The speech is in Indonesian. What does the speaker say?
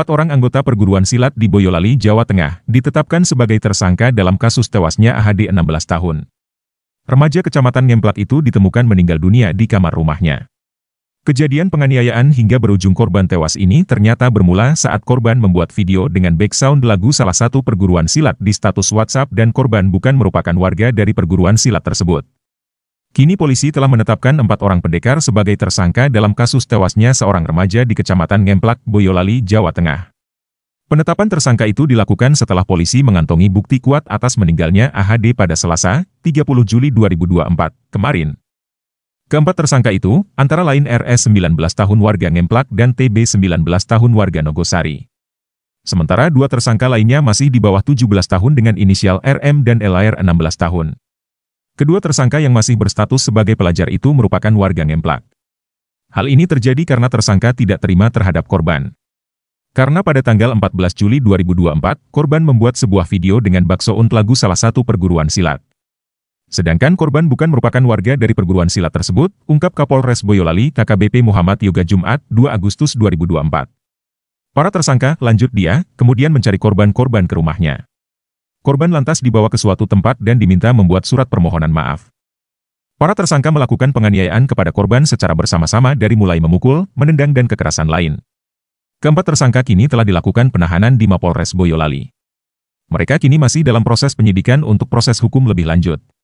Empat orang anggota perguruan silat di Boyolali, Jawa Tengah, ditetapkan sebagai tersangka dalam kasus tewasnya AHD 16 tahun. Remaja kecamatan Ngemplak itu ditemukan meninggal dunia di kamar rumahnya. Kejadian penganiayaan hingga berujung korban tewas ini ternyata bermula saat korban membuat video dengan background lagu salah satu perguruan silat di status WhatsApp dan korban bukan merupakan warga dari perguruan silat tersebut. Kini polisi telah menetapkan empat orang pendekar sebagai tersangka dalam kasus tewasnya seorang remaja di Kecamatan Ngemplak, Boyolali, Jawa Tengah. Penetapan tersangka itu dilakukan setelah polisi mengantongi bukti kuat atas meninggalnya AHD pada Selasa, 30 Juli 2024, kemarin. Keempat tersangka itu, antara lain RS 19 tahun warga Ngemplak dan TB 19 tahun warga Nogosari. Sementara dua tersangka lainnya masih di bawah 17 tahun dengan inisial RM dan LR 16 tahun. Kedua tersangka yang masih berstatus sebagai pelajar itu merupakan warga ngemplak. Hal ini terjadi karena tersangka tidak terima terhadap korban. Karena pada tanggal 14 Juli 2024, korban membuat sebuah video dengan bakso lagu salah satu perguruan silat. Sedangkan korban bukan merupakan warga dari perguruan silat tersebut, ungkap Kapolres Boyolali KKBP Muhammad Yoga Jumat 2 Agustus 2024. Para tersangka lanjut dia, kemudian mencari korban-korban ke rumahnya. Korban lantas dibawa ke suatu tempat dan diminta membuat surat permohonan maaf. Para tersangka melakukan penganiayaan kepada korban secara bersama-sama dari mulai memukul, menendang dan kekerasan lain. Keempat tersangka kini telah dilakukan penahanan di Mapolres Boyolali. Mereka kini masih dalam proses penyidikan untuk proses hukum lebih lanjut.